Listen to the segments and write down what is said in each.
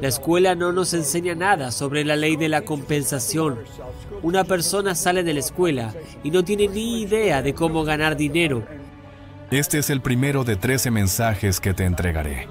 La escuela no nos enseña nada sobre la ley de la compensación. Una persona sale de la escuela y no tiene ni idea de cómo ganar dinero. Este es el primero de 13 mensajes que te entregaré.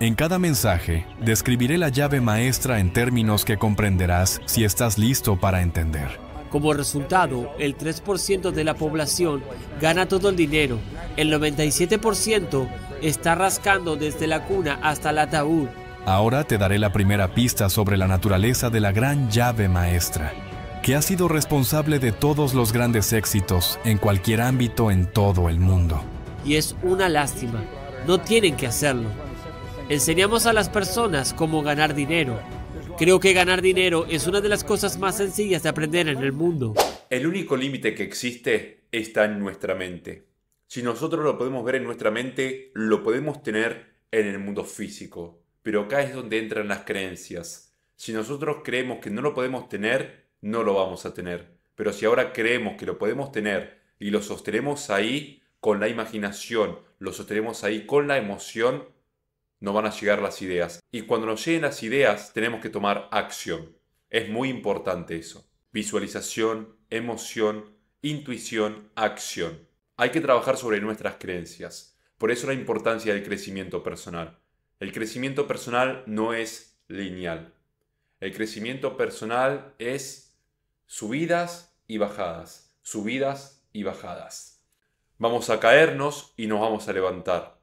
En cada mensaje describiré la llave maestra en términos que comprenderás si estás listo para entender. Como resultado, el 3% de la población gana todo el dinero. El 97% está rascando desde la cuna hasta el ataúd Ahora te daré la primera pista sobre la naturaleza de la gran llave maestra, que ha sido responsable de todos los grandes éxitos en cualquier ámbito en todo el mundo. Y es una lástima, no tienen que hacerlo. Enseñamos a las personas cómo ganar dinero. Creo que ganar dinero es una de las cosas más sencillas de aprender en el mundo. El único límite que existe está en nuestra mente. Si nosotros lo podemos ver en nuestra mente, lo podemos tener en el mundo físico. Pero acá es donde entran las creencias. Si nosotros creemos que no lo podemos tener, no lo vamos a tener. Pero si ahora creemos que lo podemos tener y lo sostenemos ahí con la imaginación, lo sostenemos ahí con la emoción, no van a llegar las ideas. Y cuando nos lleguen las ideas, tenemos que tomar acción. Es muy importante eso. Visualización, emoción, intuición, acción. Hay que trabajar sobre nuestras creencias. Por eso la importancia del crecimiento personal. El crecimiento personal no es lineal. El crecimiento personal es subidas y bajadas, subidas y bajadas. Vamos a caernos y nos vamos a levantar.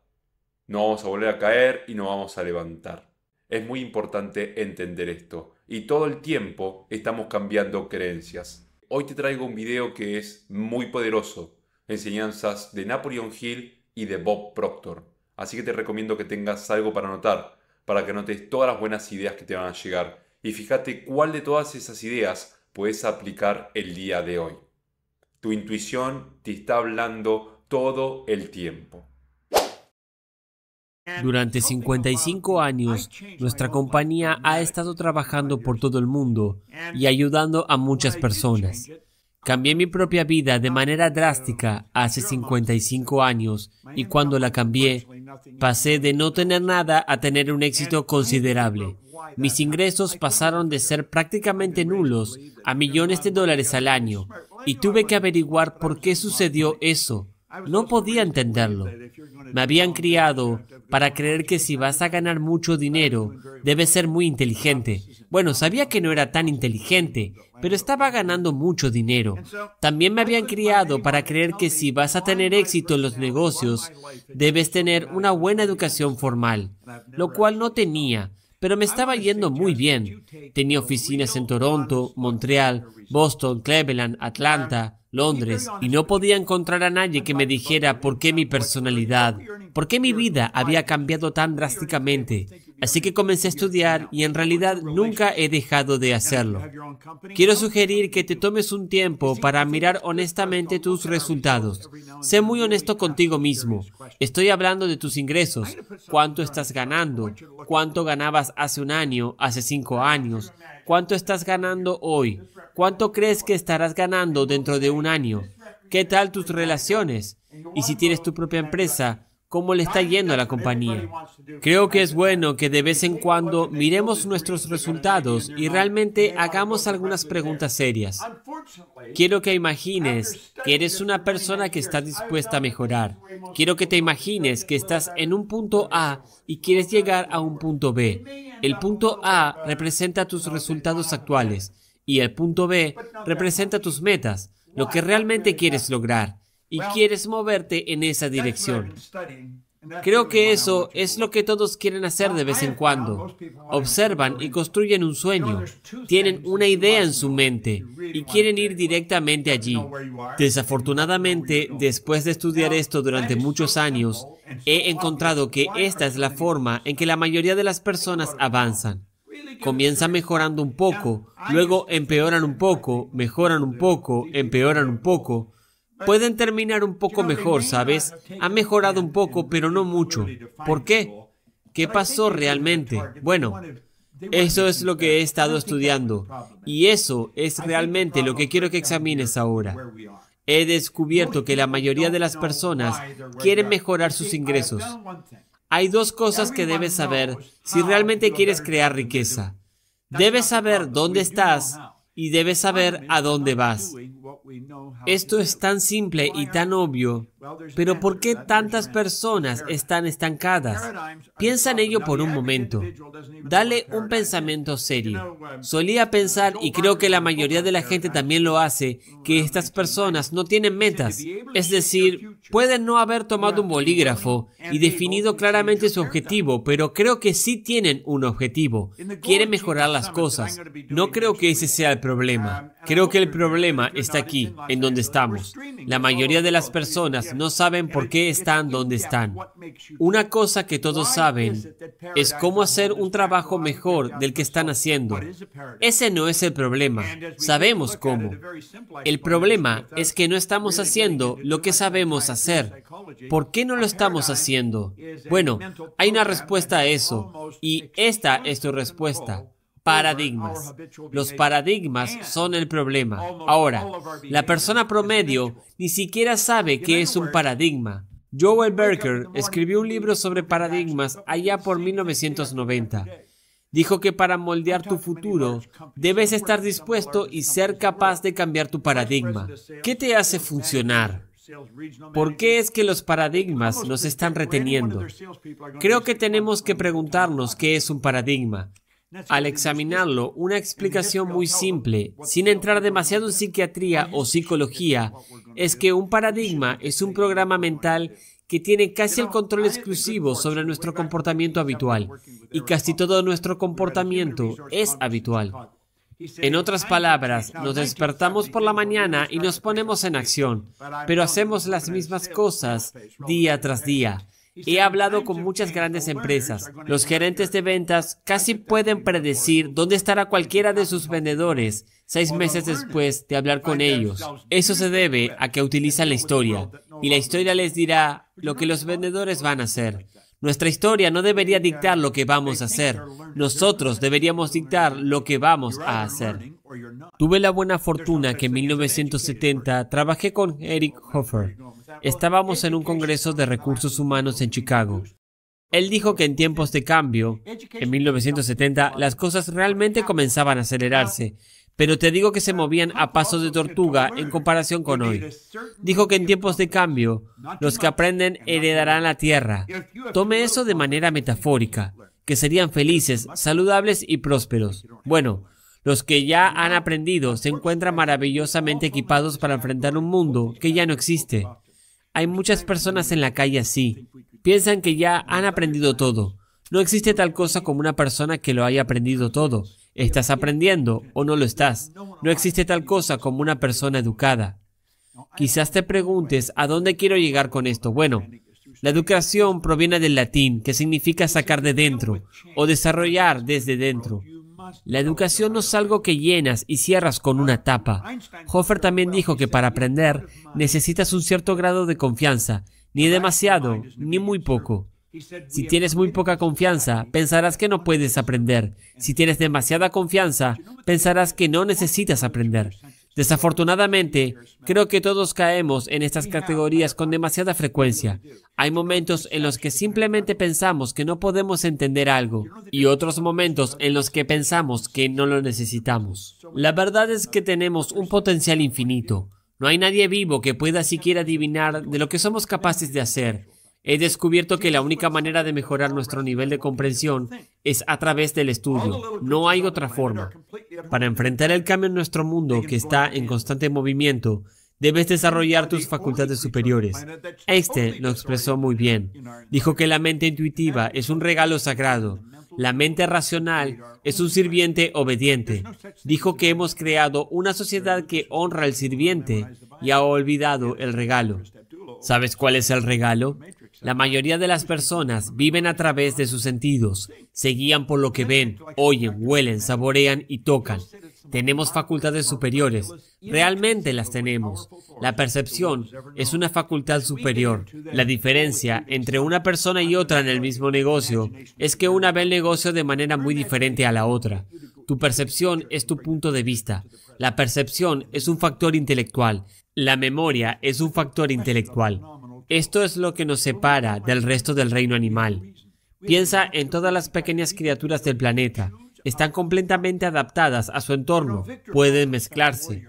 No vamos a volver a caer y nos vamos a levantar. Es muy importante entender esto. Y todo el tiempo estamos cambiando creencias. Hoy te traigo un video que es muy poderoso. Enseñanzas de Napoleon Hill y de Bob Proctor. Así que te recomiendo que tengas algo para anotar, para que notes todas las buenas ideas que te van a llegar y fíjate cuál de todas esas ideas puedes aplicar el día de hoy. Tu intuición te está hablando todo el tiempo. Durante 55 años, nuestra compañía ha estado trabajando por todo el mundo y ayudando a muchas personas. Cambié mi propia vida de manera drástica hace 55 años y cuando la cambié, Pasé de no tener nada a tener un éxito considerable. Mis ingresos pasaron de ser prácticamente nulos a millones de dólares al año y tuve que averiguar por qué sucedió eso. No podía entenderlo. Me habían criado para creer que si vas a ganar mucho dinero, debes ser muy inteligente, bueno, sabía que no era tan inteligente, pero estaba ganando mucho dinero. También me habían criado para creer que si vas a tener éxito en los negocios, debes tener una buena educación formal, lo cual no tenía pero me estaba yendo muy bien. Tenía oficinas en Toronto, Montreal, Boston, Cleveland, Atlanta, Londres y no podía encontrar a nadie que me dijera por qué mi personalidad, por qué mi vida había cambiado tan drásticamente. Así que comencé a estudiar y en realidad nunca he dejado de hacerlo. Quiero sugerir que te tomes un tiempo para mirar honestamente tus resultados. Sé muy honesto contigo mismo. Estoy hablando de tus ingresos, cuánto estás ganando, cuánto ganabas hace un año, hace cinco años, ¿Cuánto estás ganando hoy? ¿Cuánto crees que estarás ganando dentro de un año? ¿Qué tal tus relaciones? Y si tienes tu propia empresa, cómo le está yendo a la compañía. Creo que es bueno que de vez en cuando miremos nuestros resultados y realmente hagamos algunas preguntas serias. Quiero que imagines que eres una persona que está dispuesta a mejorar. Quiero que te imagines que estás en un punto A y quieres llegar a un punto B. El punto A representa tus resultados actuales y el punto B representa tus metas, lo que realmente quieres lograr y quieres moverte en esa dirección. Creo que eso es lo que todos quieren hacer de vez en cuando. Observan y construyen un sueño. Tienen una idea en su mente y quieren ir directamente allí. Desafortunadamente, después de estudiar esto durante muchos años, he encontrado que esta es la forma en que la mayoría de las personas avanzan. Comienzan mejorando un poco, luego empeoran un poco, mejoran un poco, empeoran un poco pueden terminar un poco mejor, ¿sabes? Ha mejorado un poco, pero no mucho. ¿Por qué? ¿Qué pasó realmente? Bueno, eso es lo que he estado estudiando y eso es realmente lo que quiero que examines ahora. He descubierto que la mayoría de las personas quieren mejorar sus ingresos. Hay dos cosas que debes saber si realmente quieres crear riqueza. Debes saber dónde estás y debes saber a dónde vas. Esto es tan simple y tan obvio pero ¿por qué tantas personas están estancadas? Piensa en ello por un momento. Dale un pensamiento serio. Um, Solía pensar, y creo que la mayoría de la gente también lo hace, que estas personas no tienen metas. Es decir, pueden no haber tomado un bolígrafo y definido claramente su objetivo, pero creo que sí tienen un objetivo. Quieren mejorar las cosas. No creo que ese sea el problema. Um, creo que el problema está aquí, en donde estamos. La mayoría de las personas no saben por qué están donde están. Una cosa que todos saben es cómo hacer un trabajo mejor del que están haciendo. Ese no es el problema. Sabemos cómo. El problema es que no estamos haciendo lo que sabemos hacer. ¿Por qué no lo estamos haciendo? Bueno, hay una respuesta a eso y esta es tu respuesta paradigmas. Los paradigmas son el problema. Ahora, la persona promedio ni siquiera sabe qué es un paradigma. Joel Berker escribió un libro sobre paradigmas allá por 1990. Dijo que para moldear tu futuro debes estar dispuesto y ser capaz de cambiar tu paradigma. ¿Qué te hace funcionar? ¿Por qué es que los paradigmas nos están reteniendo? Creo que tenemos que preguntarnos qué es un paradigma al examinarlo una explicación muy simple, sin entrar demasiado en psiquiatría o psicología, es que un paradigma es un programa mental que tiene casi el control exclusivo sobre nuestro comportamiento habitual, y casi todo nuestro comportamiento es habitual. En otras palabras, nos despertamos por la mañana y nos ponemos en acción, pero hacemos las mismas cosas día tras día. He hablado con muchas grandes empresas. Los gerentes de ventas casi pueden predecir dónde estará cualquiera de sus vendedores seis meses después de hablar con ellos. Eso se debe a que utilizan la historia y la historia les dirá lo que los vendedores van a hacer. Nuestra historia no debería dictar lo que vamos a hacer. Nosotros deberíamos dictar lo que vamos a hacer. Tuve la buena fortuna que en 1970 trabajé con Eric Hoffer. Estábamos en un congreso de recursos humanos en Chicago. Él dijo que en tiempos de cambio, en 1970, las cosas realmente comenzaban a acelerarse, pero te digo que se movían a pasos de tortuga en comparación con hoy. Dijo que en tiempos de cambio, los que aprenden heredarán la tierra. Tome eso de manera metafórica, que serían felices, saludables y prósperos. Bueno, los que ya han aprendido se encuentran maravillosamente equipados para enfrentar un mundo que ya no existe. Hay muchas personas en la calle así. Piensan que ya han aprendido todo. No existe tal cosa como una persona que lo haya aprendido todo. Estás aprendiendo o no lo estás. No existe tal cosa como una persona educada. Quizás te preguntes a dónde quiero llegar con esto. Bueno, la educación proviene del latín, que significa sacar de dentro o desarrollar desde dentro. La educación no es algo que llenas y cierras con una tapa. Hofer también dijo que para aprender necesitas un cierto grado de confianza, ni demasiado, ni muy poco. Si tienes muy poca confianza, pensarás que no puedes aprender. Si tienes demasiada confianza, pensarás que no necesitas aprender. Desafortunadamente, creo que todos caemos en estas categorías con demasiada frecuencia. Hay momentos en los que simplemente pensamos que no podemos entender algo y otros momentos en los que pensamos que no lo necesitamos. La verdad es que tenemos un potencial infinito. No hay nadie vivo que pueda siquiera adivinar de lo que somos capaces de hacer He descubierto que la única manera de mejorar nuestro nivel de comprensión es a través del estudio. No hay otra forma. Para enfrentar el cambio en nuestro mundo que está en constante movimiento, debes desarrollar tus facultades superiores. Este lo expresó muy bien. Dijo que la mente intuitiva es un regalo sagrado. La mente racional es un sirviente obediente. Dijo que hemos creado una sociedad que honra al sirviente y ha olvidado el regalo. ¿Sabes cuál es el regalo? La mayoría de las personas viven a través de sus sentidos, se guían por lo que ven, oyen, huelen, saborean y tocan. Tenemos facultades superiores, realmente las tenemos. La percepción es una facultad superior. La diferencia entre una persona y otra en el mismo negocio es que una ve el negocio de manera muy diferente a la otra. Tu percepción es tu punto de vista. La percepción es un factor intelectual. La memoria es un factor intelectual. Esto es lo que nos separa del resto del reino animal. Piensa en todas las pequeñas criaturas del planeta. Están completamente adaptadas a su entorno. Pueden mezclarse.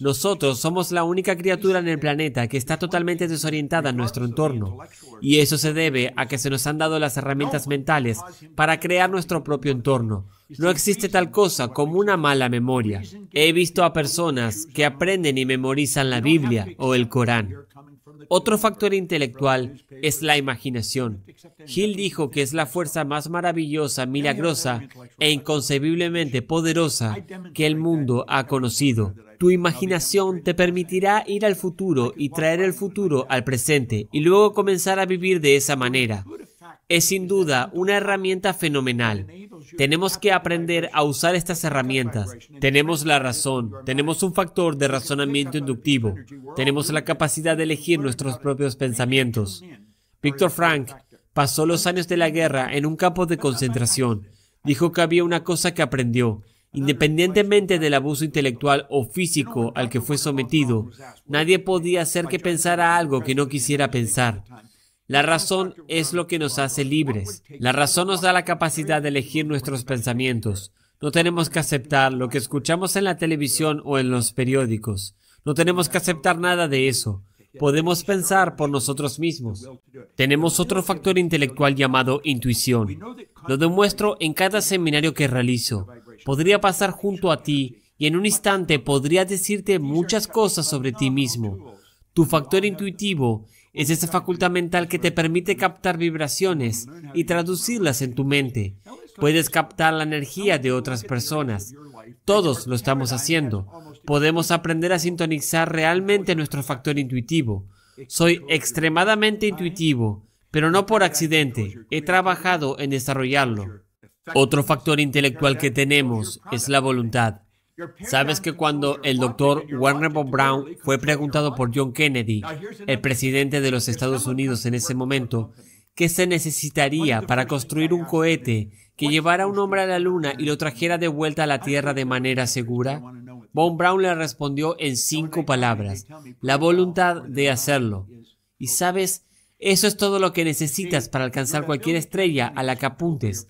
Nosotros somos la única criatura en el planeta que está totalmente desorientada en nuestro entorno. Y eso se debe a que se nos han dado las herramientas mentales para crear nuestro propio entorno. No existe tal cosa como una mala memoria. He visto a personas que aprenden y memorizan la Biblia o el Corán. Otro factor intelectual es la imaginación. Gil dijo que es la fuerza más maravillosa, milagrosa e inconcebiblemente poderosa que el mundo ha conocido. Tu imaginación te permitirá ir al futuro y traer el futuro al presente y luego comenzar a vivir de esa manera. Es sin duda una herramienta fenomenal. Tenemos que aprender a usar estas herramientas. Tenemos la razón, tenemos un factor de razonamiento inductivo, tenemos la capacidad de elegir nuestros propios pensamientos. Víctor Frank pasó los años de la guerra en un campo de concentración. Dijo que había una cosa que aprendió, Independientemente del abuso intelectual o físico al que fue sometido, nadie podía hacer que pensara algo que no quisiera pensar. La razón es lo que nos hace libres. La razón nos da la capacidad de elegir nuestros pensamientos. No tenemos que aceptar lo que escuchamos en la televisión o en los periódicos. No tenemos que aceptar nada de eso. Podemos pensar por nosotros mismos. Tenemos otro factor intelectual llamado intuición. Lo demuestro en cada seminario que realizo podría pasar junto a ti y en un instante podría decirte muchas cosas sobre ti mismo. Tu factor intuitivo es esa facultad mental que te permite captar vibraciones y traducirlas en tu mente. Puedes captar la energía de otras personas. Todos lo estamos haciendo. Podemos aprender a sintonizar realmente nuestro factor intuitivo. Soy extremadamente intuitivo, pero no por accidente. He trabajado en desarrollarlo. Otro factor intelectual que tenemos es la voluntad. Sabes que cuando el doctor Warner von Brown fue preguntado por John Kennedy, el presidente de los Estados Unidos en ese momento, qué se necesitaría para construir un cohete que llevara a un hombre a la luna y lo trajera de vuelta a la Tierra de manera segura, von Brown le respondió en cinco palabras, la voluntad de hacerlo. Y sabes, eso es todo lo que necesitas para alcanzar cualquier estrella a la que apuntes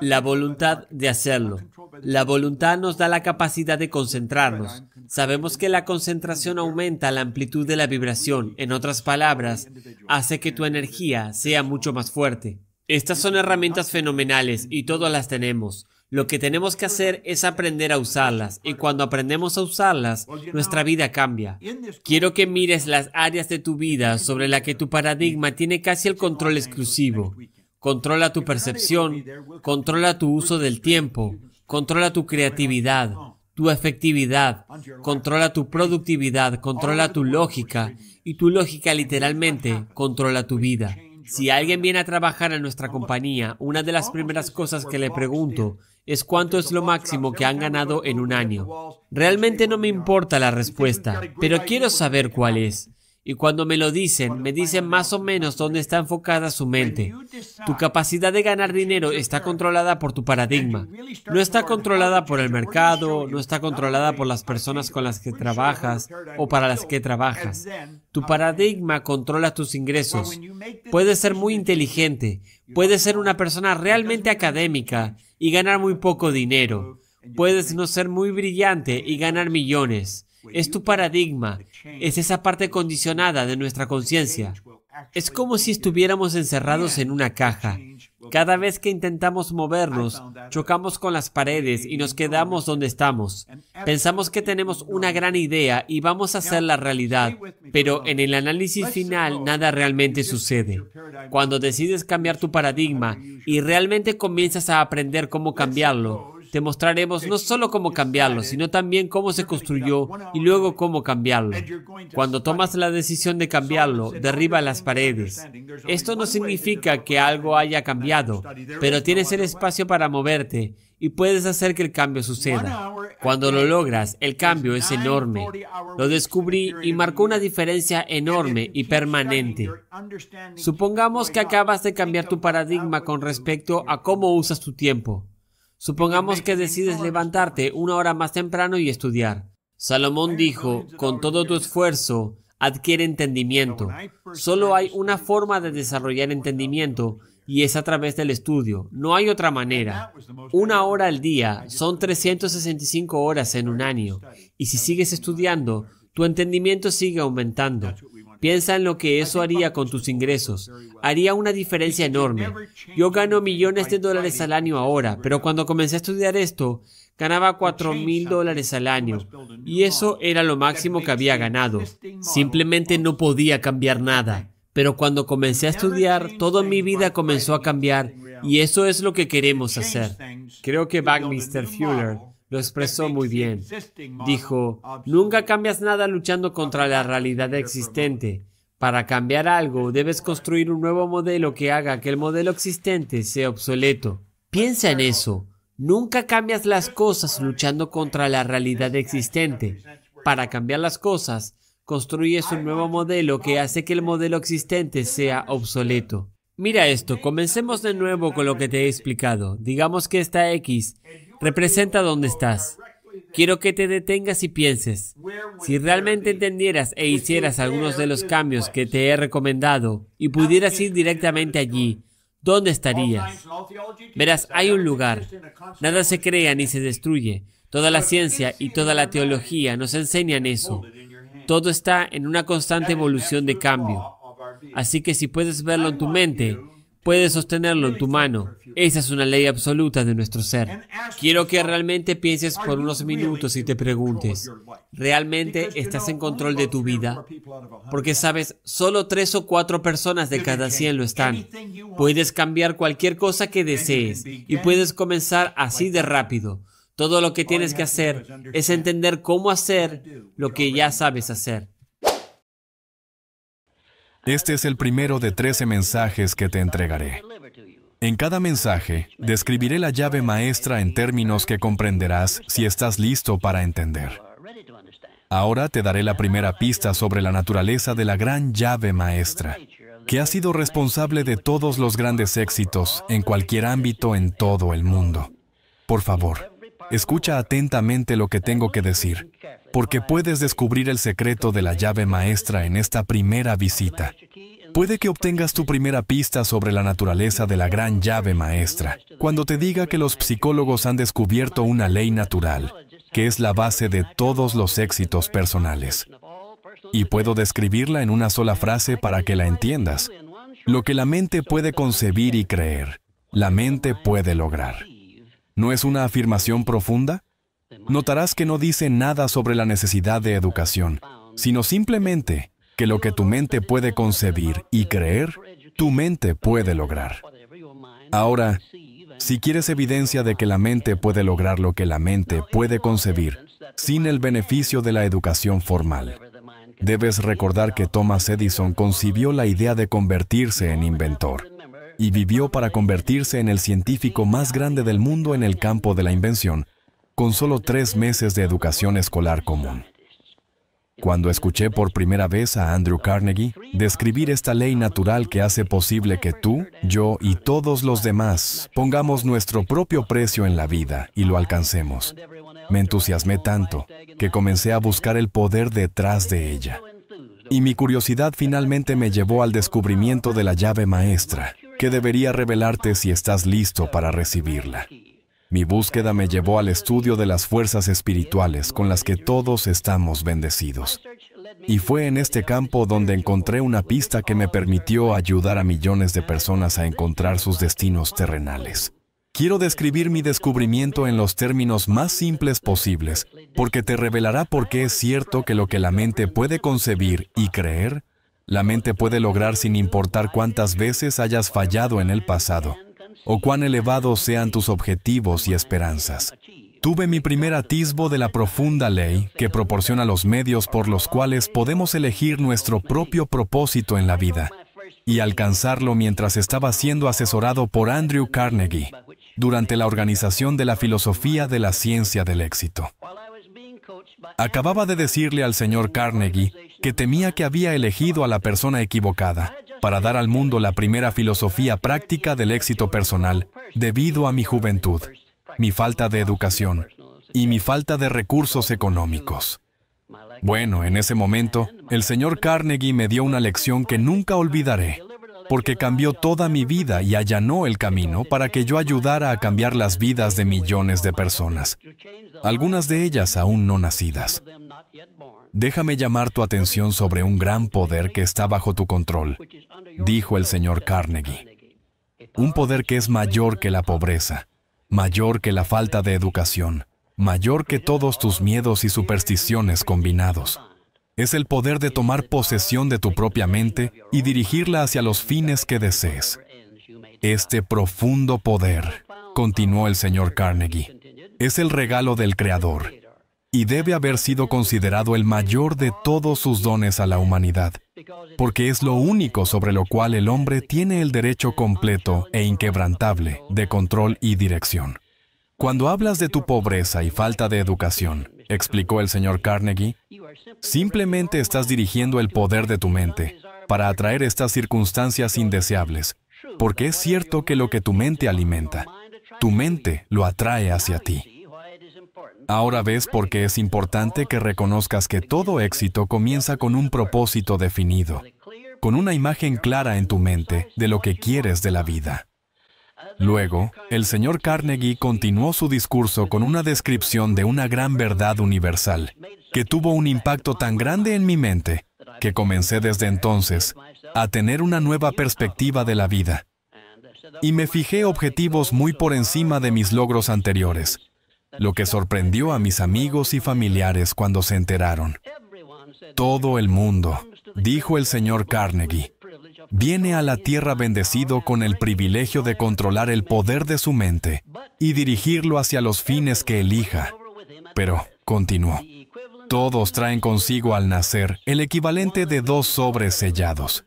la voluntad de hacerlo. La voluntad nos da la capacidad de concentrarnos. Sabemos que la concentración aumenta la amplitud de la vibración. En otras palabras, hace que tu energía sea mucho más fuerte. Estas son herramientas fenomenales y todas las tenemos. Lo que tenemos que hacer es aprender a usarlas y cuando aprendemos a usarlas, nuestra vida cambia. Quiero que mires las áreas de tu vida sobre la que tu paradigma tiene casi el control exclusivo. Controla tu percepción, controla tu uso del tiempo, controla tu creatividad, tu efectividad, controla tu productividad, controla tu lógica y tu lógica literalmente controla tu vida. Si alguien viene a trabajar a nuestra compañía, una de las primeras cosas que le pregunto es cuánto es lo máximo que han ganado en un año. Realmente no me importa la respuesta, pero quiero saber cuál es. Y cuando me lo dicen, me dicen más o menos dónde está enfocada su mente. Tu capacidad de ganar dinero está controlada por tu paradigma. No está controlada por el mercado, no está controlada por las personas con las que trabajas o para las que trabajas. Tu paradigma controla tus ingresos. Puedes ser muy inteligente, puedes ser una persona realmente académica y ganar muy poco dinero. Puedes no ser muy brillante y ganar millones. Es tu paradigma, es esa parte condicionada de nuestra conciencia. Es como si estuviéramos encerrados en una caja. Cada vez que intentamos movernos, chocamos con las paredes y nos quedamos donde estamos. Pensamos que tenemos una gran idea y vamos a hacer la realidad, pero en el análisis final nada realmente sucede. Cuando decides cambiar tu paradigma y realmente comienzas a aprender cómo cambiarlo, te mostraremos no solo cómo cambiarlo, sino también cómo se construyó y luego cómo cambiarlo. Cuando tomas la decisión de cambiarlo, derriba las paredes. Esto no significa que algo haya cambiado, pero tienes el espacio para moverte y puedes hacer que el cambio suceda. Cuando lo logras, el cambio es enorme. Lo descubrí y marcó una diferencia enorme y permanente. Supongamos que acabas de cambiar tu paradigma con respecto a cómo usas tu tiempo. Supongamos que decides levantarte una hora más temprano y estudiar. Salomón dijo, con todo tu esfuerzo, adquiere entendimiento. Solo hay una forma de desarrollar entendimiento y es a través del estudio. No hay otra manera. Una hora al día son 365 horas en un año. Y si sigues estudiando, tu entendimiento sigue aumentando. Piensa en lo que eso haría con tus ingresos. Haría una diferencia enorme. Yo gano millones de dólares al año ahora, pero cuando comencé a estudiar esto, ganaba 4 mil dólares al año. Y eso era lo máximo que había ganado. Simplemente no podía cambiar nada. Pero cuando comencé a estudiar, toda mi vida comenzó a cambiar y eso es lo que queremos hacer. Creo que Mr. Fuller lo expresó muy bien. Dijo, nunca cambias nada luchando contra la realidad existente. Para cambiar algo, debes construir un nuevo modelo que haga que el modelo existente sea obsoleto. Piensa en eso. Nunca cambias las cosas luchando contra la realidad existente. Para cambiar las cosas, construyes un nuevo modelo que hace que el modelo existente sea obsoleto. Mira esto, comencemos de nuevo con lo que te he explicado. Digamos que esta X representa dónde estás. Quiero que te detengas y pienses, si realmente entendieras e hicieras algunos de los cambios que te he recomendado y pudieras ir directamente allí, ¿dónde estarías? Verás, hay un lugar. Nada se crea ni se destruye. Toda la ciencia y toda la teología nos enseñan eso. Todo está en una constante evolución de cambio. Así que si puedes verlo en tu mente, puedes sostenerlo en tu mano. Esa es una ley absoluta de nuestro ser. Quiero que realmente pienses por unos minutos y te preguntes, ¿realmente estás en control de tu vida? Porque sabes, solo tres o cuatro personas de cada cien lo están. Puedes cambiar cualquier cosa que desees y puedes comenzar así de rápido. Todo lo que tienes que hacer es entender cómo hacer lo que ya sabes hacer. Este es el primero de 13 mensajes que te entregaré. En cada mensaje, describiré la llave maestra en términos que comprenderás si estás listo para entender. Ahora te daré la primera pista sobre la naturaleza de la gran llave maestra, que ha sido responsable de todos los grandes éxitos en cualquier ámbito en todo el mundo. Por favor, escucha atentamente lo que tengo que decir, porque puedes descubrir el secreto de la llave maestra en esta primera visita. Puede que obtengas tu primera pista sobre la naturaleza de la gran llave maestra, cuando te diga que los psicólogos han descubierto una ley natural, que es la base de todos los éxitos personales. Y puedo describirla en una sola frase para que la entiendas. Lo que la mente puede concebir y creer, la mente puede lograr. ¿No es una afirmación profunda? notarás que no dice nada sobre la necesidad de educación, sino simplemente que lo que tu mente puede concebir y creer, tu mente puede lograr. Ahora, si quieres evidencia de que la mente puede lograr lo que la mente puede concebir sin el beneficio de la educación formal, debes recordar que Thomas Edison concibió la idea de convertirse en inventor y vivió para convertirse en el científico más grande del mundo en el campo de la invención con solo tres meses de educación escolar común. Cuando escuché por primera vez a Andrew Carnegie describir esta ley natural que hace posible que tú, yo y todos los demás pongamos nuestro propio precio en la vida y lo alcancemos, me entusiasmé tanto que comencé a buscar el poder detrás de ella. Y mi curiosidad finalmente me llevó al descubrimiento de la llave maestra, que debería revelarte si estás listo para recibirla. Mi búsqueda me llevó al estudio de las fuerzas espirituales con las que todos estamos bendecidos. Y fue en este campo donde encontré una pista que me permitió ayudar a millones de personas a encontrar sus destinos terrenales. Quiero describir mi descubrimiento en los términos más simples posibles, porque te revelará por qué es cierto que lo que la mente puede concebir y creer, la mente puede lograr sin importar cuántas veces hayas fallado en el pasado o cuán elevados sean tus objetivos y esperanzas. Tuve mi primer atisbo de la profunda ley que proporciona los medios por los cuales podemos elegir nuestro propio propósito en la vida y alcanzarlo mientras estaba siendo asesorado por Andrew Carnegie durante la organización de la filosofía de la ciencia del éxito. Acababa de decirle al señor Carnegie que temía que había elegido a la persona equivocada para dar al mundo la primera filosofía práctica del éxito personal, debido a mi juventud, mi falta de educación y mi falta de recursos económicos. Bueno, en ese momento, el señor Carnegie me dio una lección que nunca olvidaré, porque cambió toda mi vida y allanó el camino para que yo ayudara a cambiar las vidas de millones de personas, algunas de ellas aún no nacidas. Déjame llamar tu atención sobre un gran poder que está bajo tu control, dijo el señor Carnegie. Un poder que es mayor que la pobreza, mayor que la falta de educación, mayor que todos tus miedos y supersticiones combinados. Es el poder de tomar posesión de tu propia mente y dirigirla hacia los fines que desees. Este profundo poder, continuó el señor Carnegie, es el regalo del Creador y debe haber sido considerado el mayor de todos sus dones a la humanidad porque es lo único sobre lo cual el hombre tiene el derecho completo e inquebrantable de control y dirección. Cuando hablas de tu pobreza y falta de educación, explicó el señor Carnegie, simplemente estás dirigiendo el poder de tu mente para atraer estas circunstancias indeseables, porque es cierto que lo que tu mente alimenta, tu mente lo atrae hacia ti. Ahora ves por qué es importante que reconozcas que todo éxito comienza con un propósito definido, con una imagen clara en tu mente de lo que quieres de la vida. Luego, el señor Carnegie continuó su discurso con una descripción de una gran verdad universal, que tuvo un impacto tan grande en mi mente que comencé desde entonces a tener una nueva perspectiva de la vida. Y me fijé objetivos muy por encima de mis logros anteriores, lo que sorprendió a mis amigos y familiares cuando se enteraron. Todo el mundo, dijo el señor Carnegie, viene a la tierra bendecido con el privilegio de controlar el poder de su mente y dirigirlo hacia los fines que elija. Pero, continuó, todos traen consigo al nacer el equivalente de dos sobres sellados,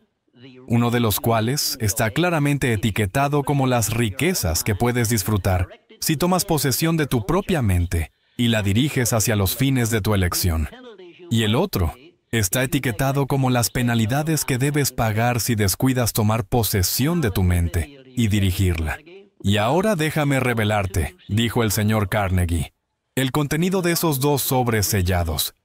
uno de los cuales está claramente etiquetado como las riquezas que puedes disfrutar si tomas posesión de tu propia mente y la diriges hacia los fines de tu elección. Y el otro está etiquetado como las penalidades que debes pagar si descuidas tomar posesión de tu mente y dirigirla. Y ahora déjame revelarte, dijo el señor Carnegie, el contenido de esos dos sobres sellados,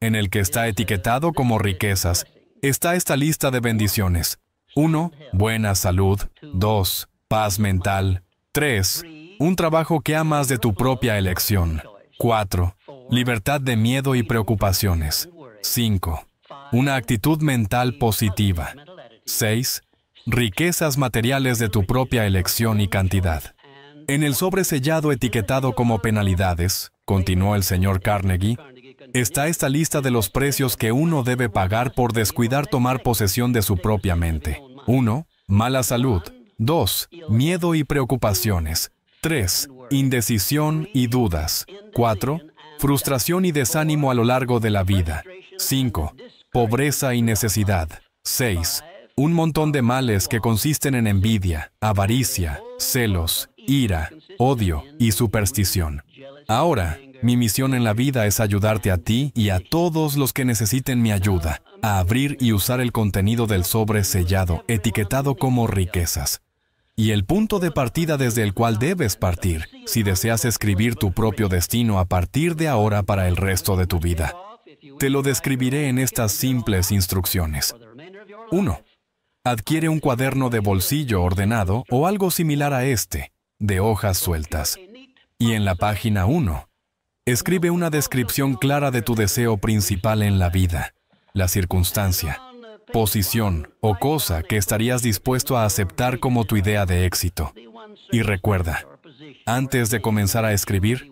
en el que está etiquetado como riquezas, está esta lista de bendiciones. 1. Buena salud. 2. Paz mental. 3. Un trabajo que amas de tu propia elección. 4. Libertad de miedo y preocupaciones. 5. Una actitud mental positiva. 6. Riquezas materiales de tu propia elección y cantidad. En el sobre sellado etiquetado como penalidades, continuó el señor Carnegie, está esta lista de los precios que uno debe pagar por descuidar tomar posesión de su propia mente. 1. Mala salud. 2. Miedo y preocupaciones. 3. Indecisión y dudas. 4. Frustración y desánimo a lo largo de la vida. 5. Pobreza y necesidad. 6. Un montón de males que consisten en envidia, avaricia, celos, ira, odio y superstición. Ahora, mi misión en la vida es ayudarte a ti y a todos los que necesiten mi ayuda a abrir y usar el contenido del sobre sellado etiquetado como riquezas y el punto de partida desde el cual debes partir si deseas escribir tu propio destino a partir de ahora para el resto de tu vida. Te lo describiré en estas simples instrucciones. 1. Adquiere un cuaderno de bolsillo ordenado o algo similar a este, de hojas sueltas. Y en la página 1, escribe una descripción clara de tu deseo principal en la vida, la circunstancia, posición o cosa que estarías dispuesto a aceptar como tu idea de éxito. Y recuerda, antes de comenzar a escribir,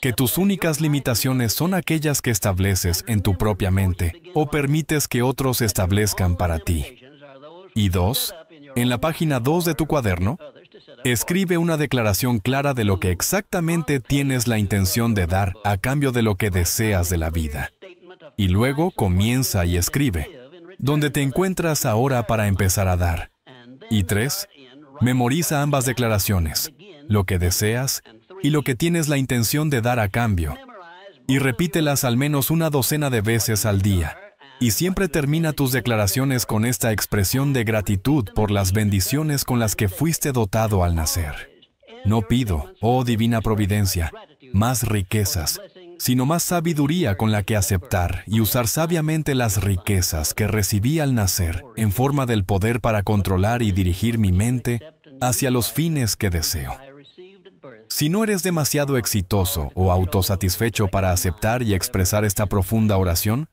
que tus únicas limitaciones son aquellas que estableces en tu propia mente o permites que otros establezcan para ti. Y dos, en la página 2 de tu cuaderno, escribe una declaración clara de lo que exactamente tienes la intención de dar a cambio de lo que deseas de la vida. Y luego comienza y escribe donde te encuentras ahora para empezar a dar. Y tres, memoriza ambas declaraciones, lo que deseas y lo que tienes la intención de dar a cambio, y repítelas al menos una docena de veces al día. Y siempre termina tus declaraciones con esta expresión de gratitud por las bendiciones con las que fuiste dotado al nacer. No pido, oh divina providencia, más riquezas, sino más sabiduría con la que aceptar y usar sabiamente las riquezas que recibí al nacer en forma del poder para controlar y dirigir mi mente hacia los fines que deseo. Si no eres demasiado exitoso o autosatisfecho para aceptar y expresar esta profunda oración,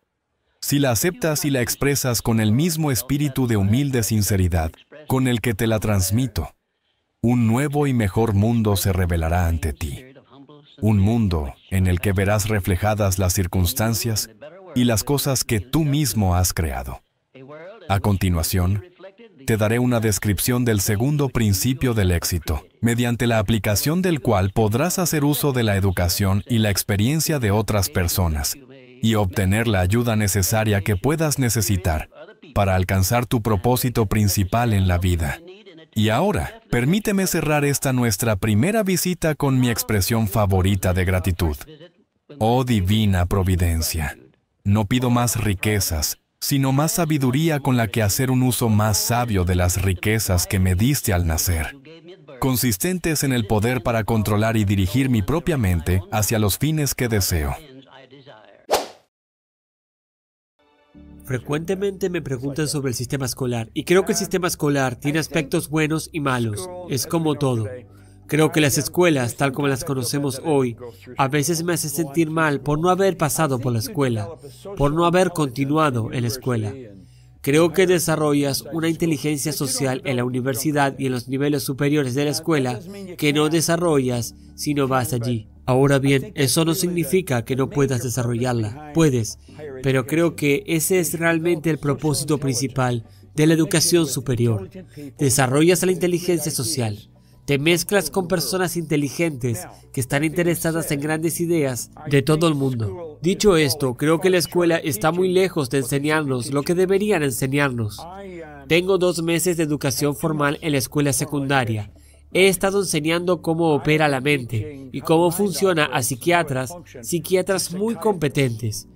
si la aceptas y la expresas con el mismo espíritu de humilde sinceridad con el que te la transmito, un nuevo y mejor mundo se revelará ante ti un mundo en el que verás reflejadas las circunstancias y las cosas que tú mismo has creado. A continuación, te daré una descripción del segundo principio del éxito, mediante la aplicación del cual podrás hacer uso de la educación y la experiencia de otras personas y obtener la ayuda necesaria que puedas necesitar para alcanzar tu propósito principal en la vida. Y ahora, permíteme cerrar esta nuestra primera visita con mi expresión favorita de gratitud. Oh divina providencia, no pido más riquezas, sino más sabiduría con la que hacer un uso más sabio de las riquezas que me diste al nacer, consistentes en el poder para controlar y dirigir mi propia mente hacia los fines que deseo. Frecuentemente me preguntan sobre el sistema escolar y creo que el sistema escolar tiene aspectos buenos y malos. Es como todo. Creo que las escuelas, tal como las conocemos hoy, a veces me hace sentir mal por no haber pasado por la escuela, por no haber continuado en la escuela. Creo que desarrollas una inteligencia social en la universidad y en los niveles superiores de la escuela que no desarrollas si no vas allí. Ahora bien, eso no significa que no puedas desarrollarla, puedes, pero creo que ese es realmente el propósito principal de la educación superior. Desarrollas la inteligencia social, te mezclas con personas inteligentes que están interesadas en grandes ideas de todo el mundo. Dicho esto, creo que la escuela está muy lejos de enseñarnos lo que deberían enseñarnos. Tengo dos meses de educación formal en la escuela secundaria He estado enseñando cómo opera la mente y cómo funciona a psiquiatras, psiquiatras muy competentes.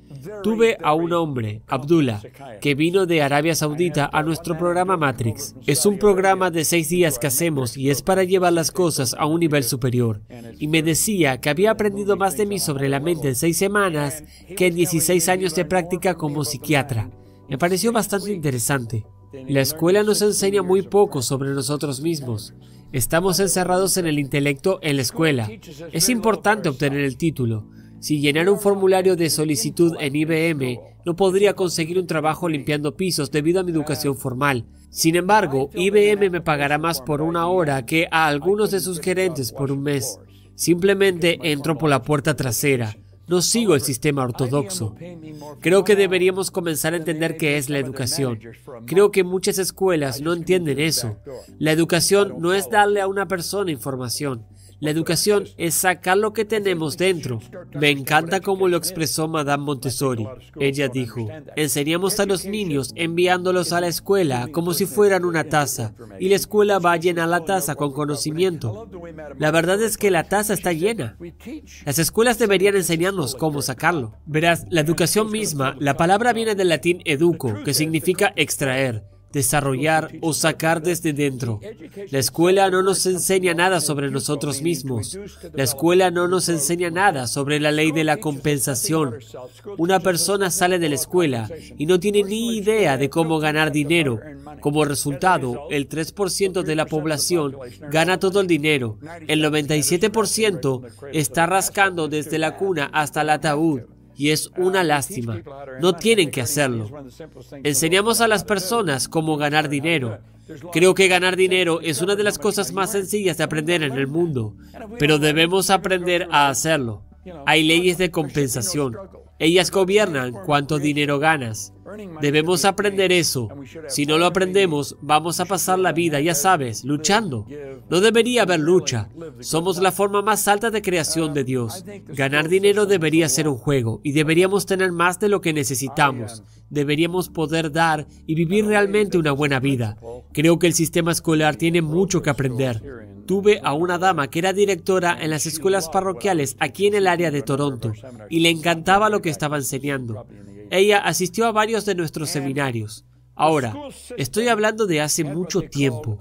Tuve a un hombre, Abdullah, que vino de Arabia Saudita a nuestro programa Matrix. Es un programa de seis días que hacemos y es para llevar las cosas a un nivel superior. Y me decía que había aprendido más de mí sobre la mente en seis semanas que en 16 años de práctica como psiquiatra. Me pareció bastante interesante. La escuela nos enseña muy poco sobre nosotros mismos. Estamos encerrados en el intelecto en la escuela. Es importante obtener el título. Si llenara un formulario de solicitud en IBM, no podría conseguir un trabajo limpiando pisos debido a mi educación formal. Sin embargo, IBM me pagará más por una hora que a algunos de sus gerentes por un mes. Simplemente entro por la puerta trasera. No sigo el sistema ortodoxo. Creo que deberíamos comenzar a entender qué es la educación. Creo que muchas escuelas no entienden eso. La educación no es darle a una persona información. La educación es sacar lo que tenemos dentro. Me encanta cómo lo expresó Madame Montessori. Ella dijo, enseñamos a los niños enviándolos a la escuela como si fueran una taza, y la escuela va a llenar la taza con conocimiento. La verdad es que la taza está llena. Las escuelas deberían enseñarnos cómo sacarlo. Verás, la educación misma, la palabra viene del latín educo, que significa extraer desarrollar o sacar desde dentro. La escuela no nos enseña nada sobre nosotros mismos. La escuela no nos enseña nada sobre la ley de la compensación. Una persona sale de la escuela y no tiene ni idea de cómo ganar dinero. Como resultado, el 3% de la población gana todo el dinero. El 97% está rascando desde la cuna hasta el ataúd y es una lástima. No tienen que hacerlo. Enseñamos a las personas cómo ganar dinero. Creo que ganar dinero es una de las cosas más sencillas de aprender en el mundo, pero debemos aprender a hacerlo. Hay leyes de compensación. Ellas gobiernan cuánto dinero ganas. Debemos aprender eso. Si no lo aprendemos, vamos a pasar la vida, ya sabes, luchando. No debería haber lucha. Somos la forma más alta de creación uh, de Dios. Ganar dinero debería ser un juego y deberíamos tener más de lo que necesitamos. Deberíamos poder dar y vivir realmente una buena vida. Creo que el sistema escolar tiene mucho que aprender. Tuve a una dama que era directora en las escuelas parroquiales aquí en el área de Toronto y le encantaba lo que estaba enseñando. Ella asistió a varios de nuestros seminarios. Ahora, estoy hablando de hace mucho tiempo.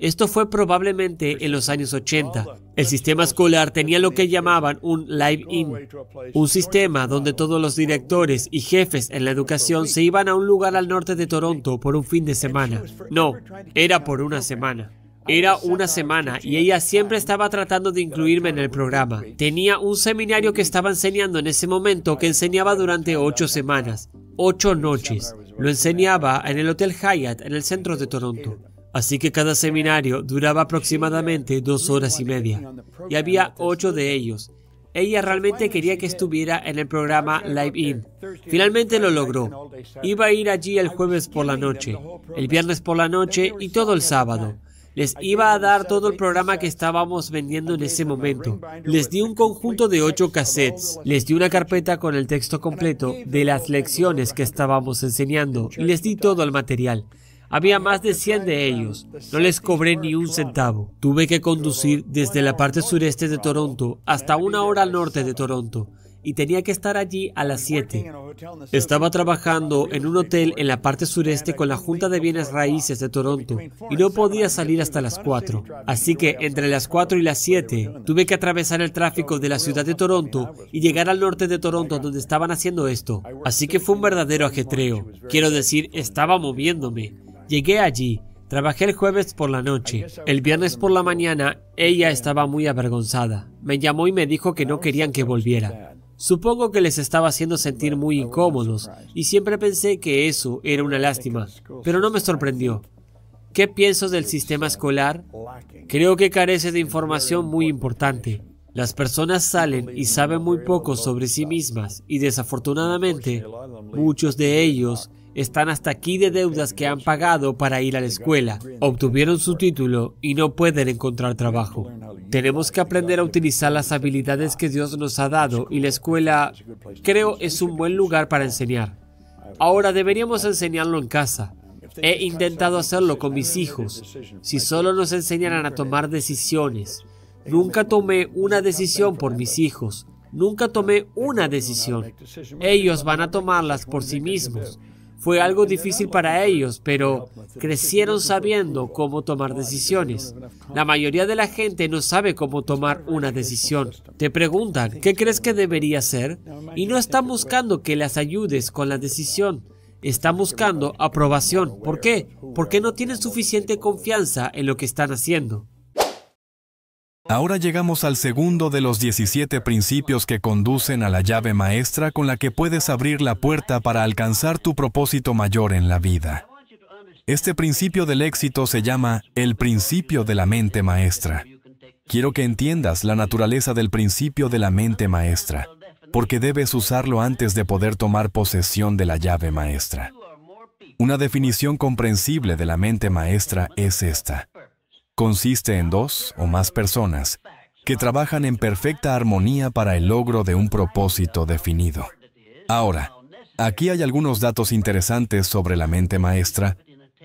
Esto fue probablemente en los años 80. El sistema escolar tenía lo que llamaban un live-in, un sistema donde todos los directores y jefes en la educación se iban a un lugar al norte de Toronto por un fin de semana. No, era por una semana. Era una semana y ella siempre estaba tratando de incluirme en el programa. Tenía un seminario que estaba enseñando en ese momento que enseñaba durante ocho semanas, ocho noches. Lo enseñaba en el Hotel Hyatt, en el centro de Toronto. Así que cada seminario duraba aproximadamente dos horas y media. Y había ocho de ellos. Ella realmente quería que estuviera en el programa Live In. Finalmente lo logró. Iba a ir allí el jueves por la noche, el viernes por la noche y todo el sábado. Les iba a dar todo el programa que estábamos vendiendo en ese momento. Les di un conjunto de ocho cassettes. Les di una carpeta con el texto completo de las lecciones que estábamos enseñando y les di todo el material. Había más de 100 de ellos. No les cobré ni un centavo. Tuve que conducir desde la parte sureste de Toronto hasta una hora al norte de Toronto y tenía que estar allí a las 7. Estaba trabajando en un hotel en la parte sureste con la Junta de Bienes Raíces de Toronto y no podía salir hasta las 4. Así que entre las 4 y las 7 tuve que atravesar el tráfico de la ciudad de Toronto y llegar al norte de Toronto donde estaban haciendo esto. Así que fue un verdadero ajetreo. Quiero decir, estaba moviéndome. Llegué allí. Trabajé el jueves por la noche. El viernes por la mañana ella estaba muy avergonzada. Me llamó y me dijo que no querían que volviera. Supongo que les estaba haciendo sentir muy incómodos y siempre pensé que eso era una lástima, pero no me sorprendió. ¿Qué pienso del sistema escolar? Creo que carece de información muy importante. Las personas salen y saben muy poco sobre sí mismas y desafortunadamente muchos de ellos están hasta aquí de deudas que han pagado para ir a la escuela, obtuvieron su título y no pueden encontrar trabajo. Tenemos que aprender a utilizar las habilidades que Dios nos ha dado y la escuela creo es un buen lugar para enseñar. Ahora deberíamos enseñarlo en casa. He intentado hacerlo con mis hijos. Si solo nos enseñaran a tomar decisiones, nunca tomé una decisión por mis hijos. Nunca tomé una decisión. Ellos van a tomarlas por sí mismos. Fue algo difícil para ellos, pero crecieron sabiendo cómo tomar decisiones. La mayoría de la gente no sabe cómo tomar una decisión. Te preguntan, ¿qué crees que debería hacer? Y no están buscando que las ayudes con la decisión. Están buscando aprobación. ¿Por qué? Porque no tienen suficiente confianza en lo que están haciendo. Ahora llegamos al segundo de los 17 principios que conducen a la llave maestra con la que puedes abrir la puerta para alcanzar tu propósito mayor en la vida. Este principio del éxito se llama el principio de la mente maestra. Quiero que entiendas la naturaleza del principio de la mente maestra, porque debes usarlo antes de poder tomar posesión de la llave maestra. Una definición comprensible de la mente maestra es esta consiste en dos o más personas que trabajan en perfecta armonía para el logro de un propósito definido. Ahora, aquí hay algunos datos interesantes sobre la mente maestra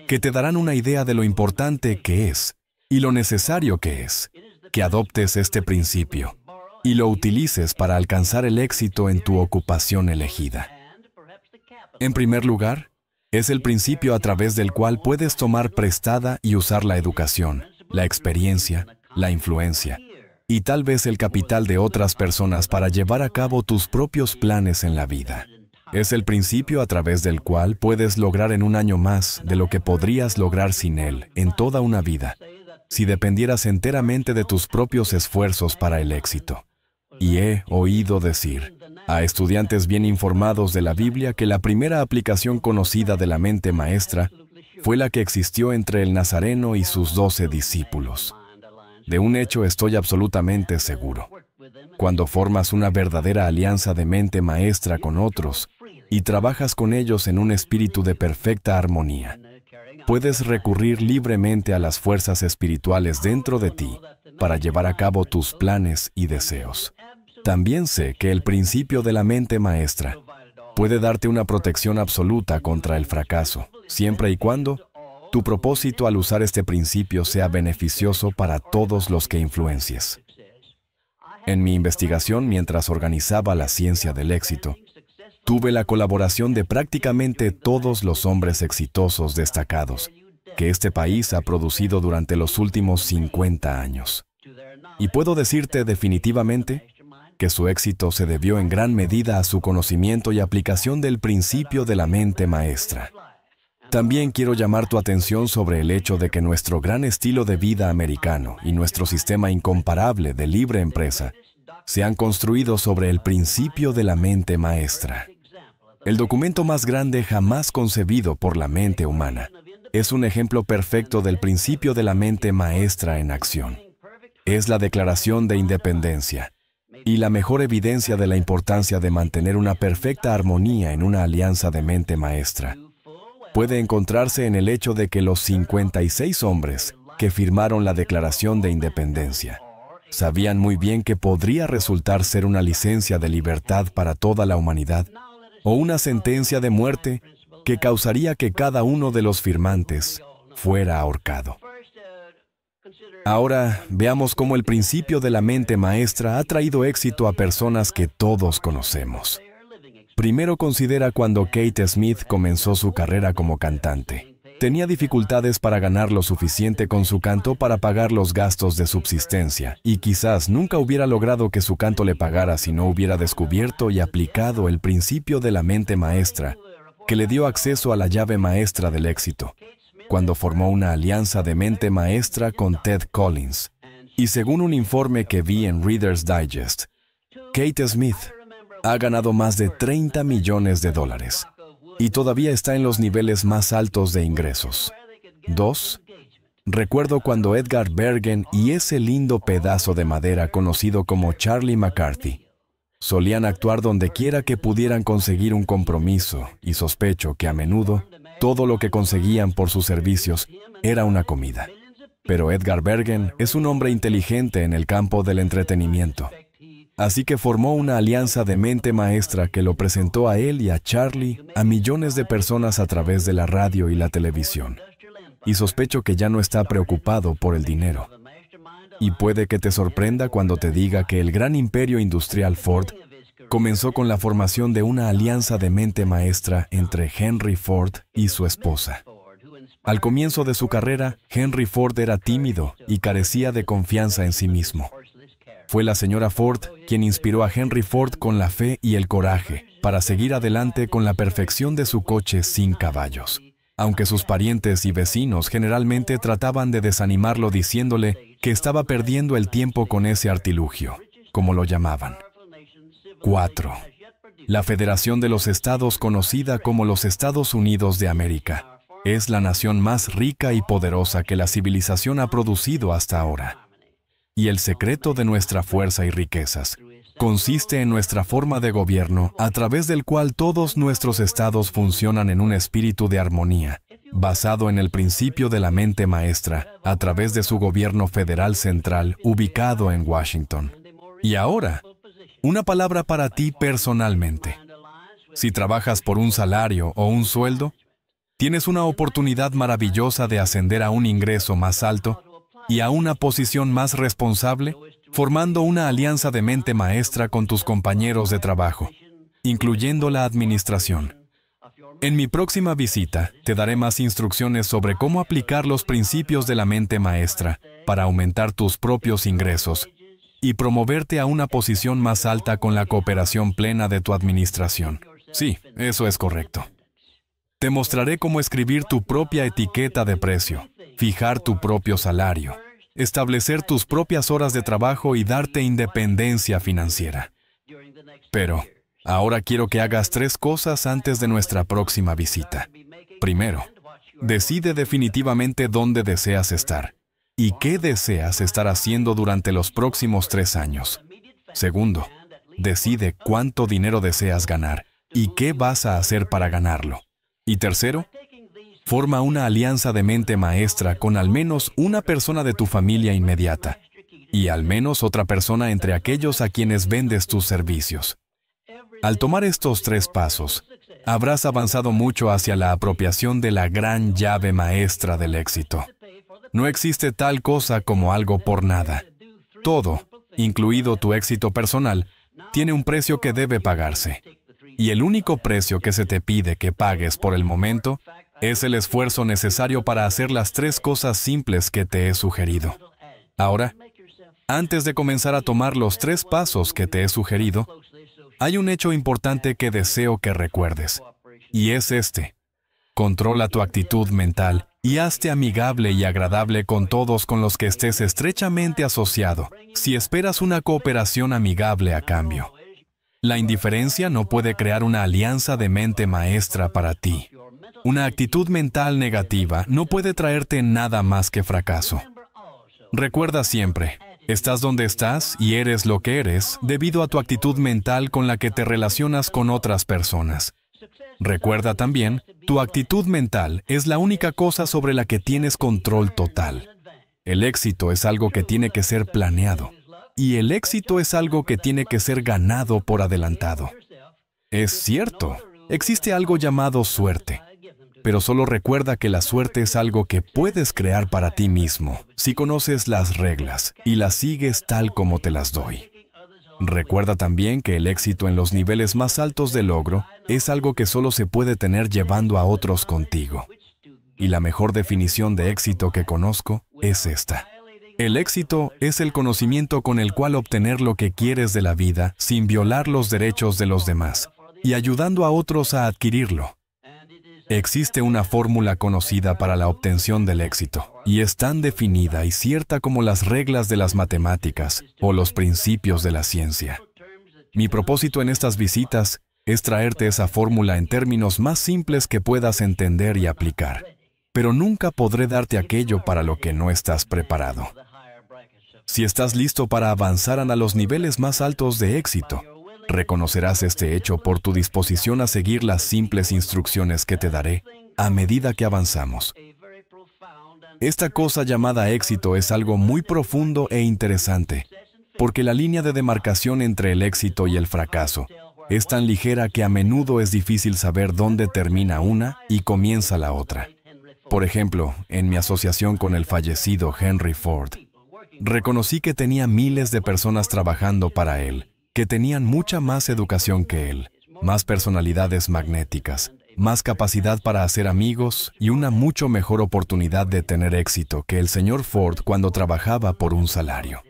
que te darán una idea de lo importante que es y lo necesario que es que adoptes este principio y lo utilices para alcanzar el éxito en tu ocupación elegida. En primer lugar, es el principio a través del cual puedes tomar prestada y usar la educación, la experiencia, la influencia y tal vez el capital de otras personas para llevar a cabo tus propios planes en la vida. Es el principio a través del cual puedes lograr en un año más de lo que podrías lograr sin él en toda una vida, si dependieras enteramente de tus propios esfuerzos para el éxito. Y he oído decir a estudiantes bien informados de la Biblia que la primera aplicación conocida de la mente maestra fue la que existió entre el Nazareno y sus doce discípulos. De un hecho estoy absolutamente seguro. Cuando formas una verdadera alianza de mente maestra con otros y trabajas con ellos en un espíritu de perfecta armonía, puedes recurrir libremente a las fuerzas espirituales dentro de ti para llevar a cabo tus planes y deseos. También sé que el principio de la mente maestra puede darte una protección absoluta contra el fracaso, siempre y cuando tu propósito al usar este principio sea beneficioso para todos los que influencies. En mi investigación, mientras organizaba la ciencia del éxito, tuve la colaboración de prácticamente todos los hombres exitosos destacados que este país ha producido durante los últimos 50 años. Y puedo decirte definitivamente que su éxito se debió en gran medida a su conocimiento y aplicación del principio de la mente maestra. También quiero llamar tu atención sobre el hecho de que nuestro gran estilo de vida americano y nuestro sistema incomparable de libre empresa se han construido sobre el principio de la mente maestra. El documento más grande jamás concebido por la mente humana es un ejemplo perfecto del principio de la mente maestra en acción. Es la Declaración de Independencia y la mejor evidencia de la importancia de mantener una perfecta armonía en una alianza de mente maestra puede encontrarse en el hecho de que los 56 hombres que firmaron la Declaración de Independencia sabían muy bien que podría resultar ser una licencia de libertad para toda la humanidad o una sentencia de muerte que causaría que cada uno de los firmantes fuera ahorcado. Ahora veamos cómo el principio de la mente maestra ha traído éxito a personas que todos conocemos. Primero considera cuando Kate Smith comenzó su carrera como cantante. Tenía dificultades para ganar lo suficiente con su canto para pagar los gastos de subsistencia, y quizás nunca hubiera logrado que su canto le pagara si no hubiera descubierto y aplicado el principio de la mente maestra, que le dio acceso a la llave maestra del éxito, cuando formó una alianza de mente maestra con Ted Collins. Y según un informe que vi en Reader's Digest, Kate Smith ha ganado más de 30 millones de dólares y todavía está en los niveles más altos de ingresos. Dos, recuerdo cuando Edgar Bergen y ese lindo pedazo de madera conocido como Charlie McCarthy solían actuar dondequiera que pudieran conseguir un compromiso y sospecho que a menudo todo lo que conseguían por sus servicios era una comida. Pero Edgar Bergen es un hombre inteligente en el campo del entretenimiento Así que formó una alianza de mente maestra que lo presentó a él y a Charlie a millones de personas a través de la radio y la televisión. Y sospecho que ya no está preocupado por el dinero. Y puede que te sorprenda cuando te diga que el gran imperio industrial Ford comenzó con la formación de una alianza de mente maestra entre Henry Ford y su esposa. Al comienzo de su carrera, Henry Ford era tímido y carecía de confianza en sí mismo. Fue la señora Ford quien inspiró a Henry Ford con la fe y el coraje para seguir adelante con la perfección de su coche sin caballos. Aunque sus parientes y vecinos generalmente trataban de desanimarlo diciéndole que estaba perdiendo el tiempo con ese artilugio, como lo llamaban. 4. La Federación de los Estados conocida como los Estados Unidos de América es la nación más rica y poderosa que la civilización ha producido hasta ahora. Y el secreto de nuestra fuerza y riquezas consiste en nuestra forma de gobierno, a través del cual todos nuestros estados funcionan en un espíritu de armonía, basado en el principio de la mente maestra, a través de su gobierno federal central ubicado en Washington. Y ahora, una palabra para ti personalmente. Si trabajas por un salario o un sueldo, tienes una oportunidad maravillosa de ascender a un ingreso más alto y a una posición más responsable, formando una alianza de mente maestra con tus compañeros de trabajo, incluyendo la administración. En mi próxima visita, te daré más instrucciones sobre cómo aplicar los principios de la mente maestra para aumentar tus propios ingresos y promoverte a una posición más alta con la cooperación plena de tu administración. Sí, eso es correcto. Te mostraré cómo escribir tu propia etiqueta de precio, fijar tu propio salario, establecer tus propias horas de trabajo y darte independencia financiera. Pero, ahora quiero que hagas tres cosas antes de nuestra próxima visita. Primero, decide definitivamente dónde deseas estar y qué deseas estar haciendo durante los próximos tres años. Segundo, decide cuánto dinero deseas ganar y qué vas a hacer para ganarlo. Y tercero, Forma una alianza de mente maestra con al menos una persona de tu familia inmediata y al menos otra persona entre aquellos a quienes vendes tus servicios. Al tomar estos tres pasos, habrás avanzado mucho hacia la apropiación de la gran llave maestra del éxito. No existe tal cosa como algo por nada. Todo, incluido tu éxito personal, tiene un precio que debe pagarse. Y el único precio que se te pide que pagues por el momento es el esfuerzo necesario para hacer las tres cosas simples que te he sugerido. Ahora, antes de comenzar a tomar los tres pasos que te he sugerido, hay un hecho importante que deseo que recuerdes, y es este. Controla tu actitud mental y hazte amigable y agradable con todos con los que estés estrechamente asociado, si esperas una cooperación amigable a cambio. La indiferencia no puede crear una alianza de mente maestra para ti. Una actitud mental negativa no puede traerte nada más que fracaso. Recuerda siempre, estás donde estás y eres lo que eres debido a tu actitud mental con la que te relacionas con otras personas. Recuerda también, tu actitud mental es la única cosa sobre la que tienes control total. El éxito es algo que tiene que ser planeado. Y el éxito es algo que tiene que ser ganado por adelantado. Es cierto, existe algo llamado suerte, pero solo recuerda que la suerte es algo que puedes crear para ti mismo, si conoces las reglas y las sigues tal como te las doy. Recuerda también que el éxito en los niveles más altos de logro es algo que solo se puede tener llevando a otros contigo. Y la mejor definición de éxito que conozco es esta. El éxito es el conocimiento con el cual obtener lo que quieres de la vida sin violar los derechos de los demás y ayudando a otros a adquirirlo. Existe una fórmula conocida para la obtención del éxito, y es tan definida y cierta como las reglas de las matemáticas o los principios de la ciencia. Mi propósito en estas visitas es traerte esa fórmula en términos más simples que puedas entender y aplicar, pero nunca podré darte aquello para lo que no estás preparado. Si estás listo para avanzar a los niveles más altos de éxito, Reconocerás este hecho por tu disposición a seguir las simples instrucciones que te daré a medida que avanzamos. Esta cosa llamada éxito es algo muy profundo e interesante, porque la línea de demarcación entre el éxito y el fracaso es tan ligera que a menudo es difícil saber dónde termina una y comienza la otra. Por ejemplo, en mi asociación con el fallecido Henry Ford, reconocí que tenía miles de personas trabajando para él, que tenían mucha más educación que él, más personalidades magnéticas, más capacidad para hacer amigos y una mucho mejor oportunidad de tener éxito que el señor Ford cuando trabajaba por un salario.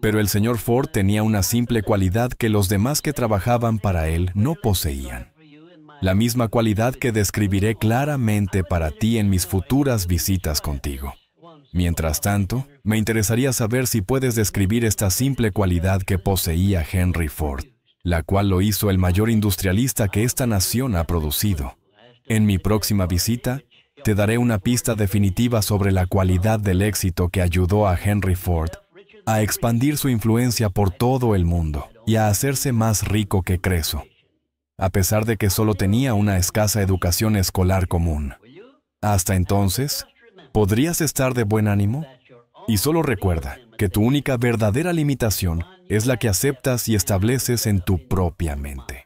Pero el señor Ford tenía una simple cualidad que los demás que trabajaban para él no poseían. La misma cualidad que describiré claramente para ti en mis futuras visitas contigo. Mientras tanto, me interesaría saber si puedes describir esta simple cualidad que poseía Henry Ford, la cual lo hizo el mayor industrialista que esta nación ha producido. En mi próxima visita, te daré una pista definitiva sobre la cualidad del éxito que ayudó a Henry Ford a expandir su influencia por todo el mundo y a hacerse más rico que Creso, a pesar de que solo tenía una escasa educación escolar común. Hasta entonces, ¿Podrías estar de buen ánimo? Y solo recuerda que tu única verdadera limitación es la que aceptas y estableces en tu propia mente.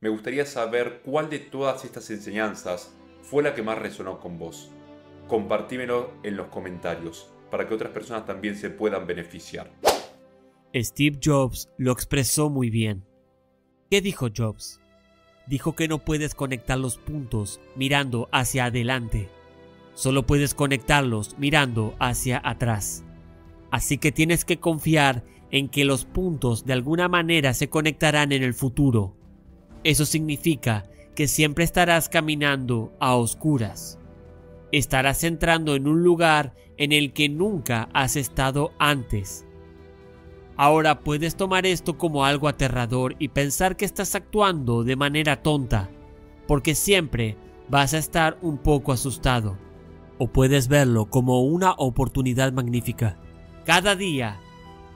Me gustaría saber cuál de todas estas enseñanzas fue la que más resonó con vos. Compartímelo en los comentarios para que otras personas también se puedan beneficiar. Steve Jobs lo expresó muy bien. ¿Qué dijo Jobs? Dijo que no puedes conectar los puntos mirando hacia adelante, Solo puedes conectarlos mirando hacia atrás. Así que tienes que confiar en que los puntos de alguna manera se conectarán en el futuro. Eso significa que siempre estarás caminando a oscuras. Estarás entrando en un lugar en el que nunca has estado antes. Ahora puedes tomar esto como algo aterrador y pensar que estás actuando de manera tonta, porque siempre vas a estar un poco asustado o puedes verlo como una oportunidad magnífica. Cada día,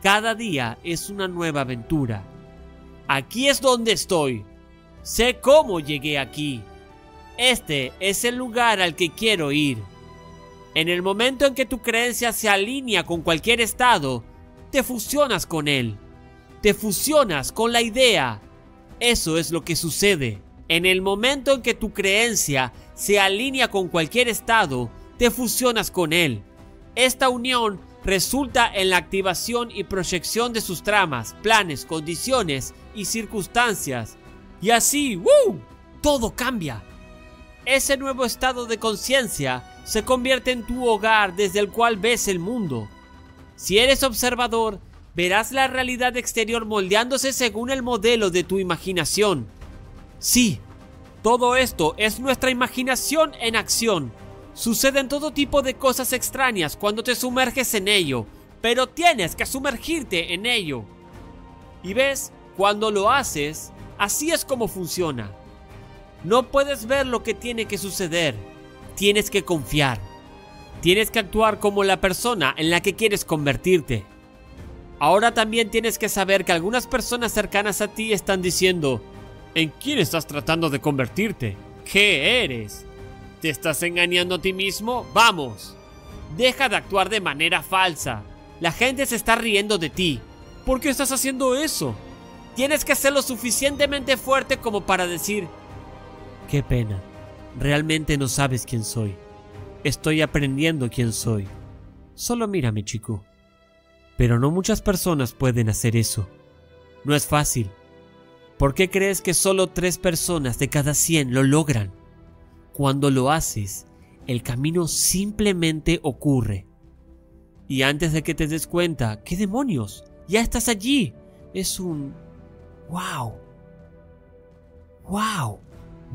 cada día es una nueva aventura. Aquí es donde estoy. Sé cómo llegué aquí. Este es el lugar al que quiero ir. En el momento en que tu creencia se alinea con cualquier estado, te fusionas con él. Te fusionas con la idea. Eso es lo que sucede. En el momento en que tu creencia se alinea con cualquier estado, te fusionas con él. Esta unión resulta en la activación y proyección de sus tramas, planes, condiciones y circunstancias. Y así, ¡uh! Todo cambia. Ese nuevo estado de conciencia se convierte en tu hogar desde el cual ves el mundo. Si eres observador, verás la realidad exterior moldeándose según el modelo de tu imaginación. Sí, todo esto es nuestra imaginación en acción Suceden todo tipo de cosas extrañas cuando te sumerges en ello, pero tienes que sumergirte en ello. Y ves, cuando lo haces, así es como funciona. No puedes ver lo que tiene que suceder, tienes que confiar. Tienes que actuar como la persona en la que quieres convertirte. Ahora también tienes que saber que algunas personas cercanas a ti están diciendo, ¿en quién estás tratando de convertirte? ¿Qué eres? ¿Te estás engañando a ti mismo? Vamos. Deja de actuar de manera falsa. La gente se está riendo de ti. ¿Por qué estás haciendo eso? Tienes que ser lo suficientemente fuerte como para decir, qué pena, realmente no sabes quién soy. Estoy aprendiendo quién soy. Solo mírame, chico. Pero no muchas personas pueden hacer eso. No es fácil. ¿Por qué crees que solo tres personas de cada 100 lo logran? Cuando lo haces, el camino simplemente ocurre. Y antes de que te des cuenta, ¿qué demonios? Ya estás allí. Es un... ¡Wow! ¡Wow!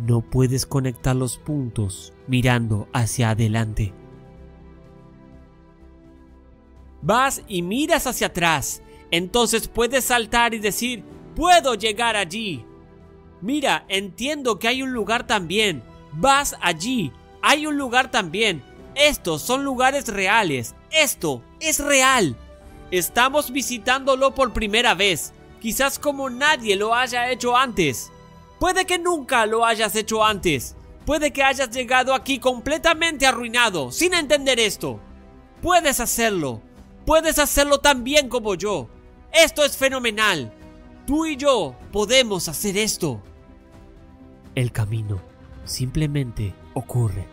No puedes conectar los puntos mirando hacia adelante. Vas y miras hacia atrás. Entonces puedes saltar y decir, puedo llegar allí. Mira, entiendo que hay un lugar también. Vas allí. Hay un lugar también. Estos son lugares reales. Esto es real. Estamos visitándolo por primera vez, quizás como nadie lo haya hecho antes. Puede que nunca lo hayas hecho antes. Puede que hayas llegado aquí completamente arruinado, sin entender esto. Puedes hacerlo. Puedes hacerlo tan bien como yo. Esto es fenomenal. Tú y yo podemos hacer esto. El camino simplemente ocurre.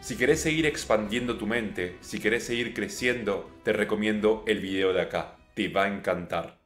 Si querés seguir expandiendo tu mente, si querés seguir creciendo, te recomiendo el video de acá. Te va a encantar.